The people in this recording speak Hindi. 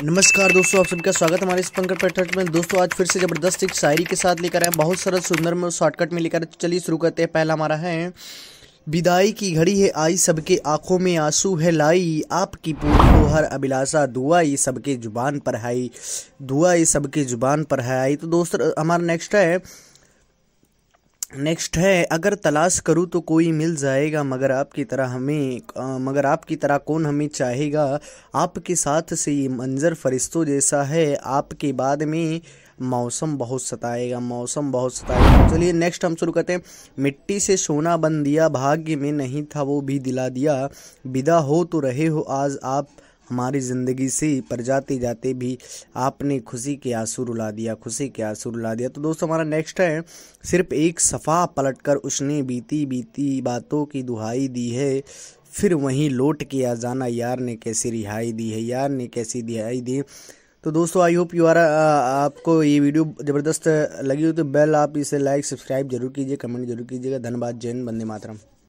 नमस्कार दोस्तों आप सबका स्वागत हमारे इस पंकज पैठट में दोस्तों आज फिर से ज़बरदस्त एक शायरी के साथ लेकर आए बहुत सरल सुंदर में शॉर्टकट में लेकर तो चलिए शुरू करते हैं पहला हमारा है विदाई की घड़ी है आई सबके आंखों में आंसू है लाई आपकी पूरी को हर अभिलाषा दुआ ये सबके जुबान पर है दुआ ये सबके जुबान पर है आई तो दोस्तों हमारा नेक्स्ट है नेक्स्ट है अगर तलाश करूँ तो कोई मिल जाएगा मगर आपकी तरह हमें आ, मगर आपकी तरह कौन हमें चाहेगा आपके साथ से ये मंज़र फरिश्तों जैसा है आपके बाद में मौसम बहुत सताएगा मौसम बहुत सताएगा चलिए नेक्स्ट हम शुरू करते हैं मिट्टी से सोना बन दिया भाग्य में नहीं था वो भी दिला दिया विदा हो तो रहे हो आज आप हमारी ज़िंदगी से पर जाते जाते भी आपने खुशी के आंसू रुला दिया खुशी के आंसू रुला दिया तो दोस्तों हमारा नेक्स्ट है सिर्फ एक सफ़ा पलट कर उसने बीती बीती बातों की दुहाई दी है फिर वहीं लौट के आ जाना यार ने कैसी रिहाई दी है यार ने कैसी दिहाई दी तो दोस्तों आई होप यू आर आपको ये वीडियो ज़बरदस्त लगी हो तो बेल आप इसे लाइक सब्सक्राइब जरूर कीजिए कमेंट जरूर कीजिएगा धन्यवाद जैन बंदे मातरम